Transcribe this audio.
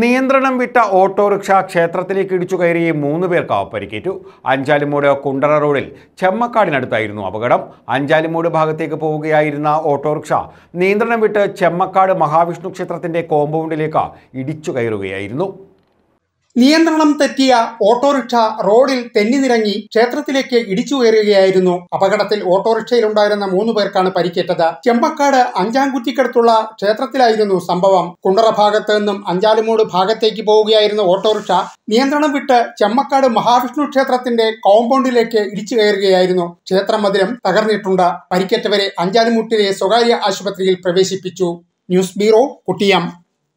നിയന്ത്രണം വിട്ട ഓട്ടോറിക്ഷ ക്ഷേത്രത്തിലേക്ക് ഇടിച്ചു കയറി മൂന്ന് പേർക്ക് പരിക്കേറ്റു അഞ്ചാലിമൂട് കുണ്ടറ റോഡിൽ ചെമ്മക്കാടിനടുത്തായിരുന്നു അപകടം അഞ്ചാലിമൂട് ഭാഗത്തേക്ക് പോവുകയായിരുന്ന ഓട്ടോറിക്ഷ നിയന്ത്രണം വിട്ട് ചെമ്മക്കാട് മഹാവിഷ്ണു ക്ഷേത്രത്തിൻ്റെ കോമ്പൗണ്ടിലേക്ക് ഇടിച്ചു കയറുകയായിരുന്നു നിയന്ത്രണം തെറ്റിയ ഓട്ടോറിക്ഷ റോഡിൽ തെന്നിനിറങ്ങി ക്ഷേത്രത്തിലേക്ക് ഇടിച്ചു കയറുകയായിരുന്നു അപകടത്തിൽ ഓട്ടോറിക്ഷയിലുണ്ടായിരുന്ന മൂന്ന് പേർക്കാണ് പരിക്കേറ്റത് ചെമ്പക്കാട് അഞ്ചാംകുറ്റിക്കടുത്തുള്ള ക്ഷേത്രത്തിലായിരുന്നു സംഭവം കുണ്ടറ ഭാഗത്ത് നിന്നും അഞ്ചാലുമൂട് ഭാഗത്തേക്ക് പോവുകയായിരുന്ന ഓട്ടോറിക്ഷ നിയന്ത്രണം വിട്ട് ചെമ്മക്കാട് മഹാവിഷ്ണു ക്ഷേത്രത്തിന്റെ കോമ്പൗണ്ടിലേക്ക് ഇടിച്ചു കയറുകയായിരുന്നു ക്ഷേത്രമതിരം തകർന്നിട്ടുണ്ട് പരിക്കേറ്റവരെ അഞ്ചാലുമൂട്ടിലെ സ്വകാര്യ ആശുപത്രിയിൽ പ്രവേശിപ്പിച്ചു ന്യൂസ് ബ്യൂറോ കുട്ടിയം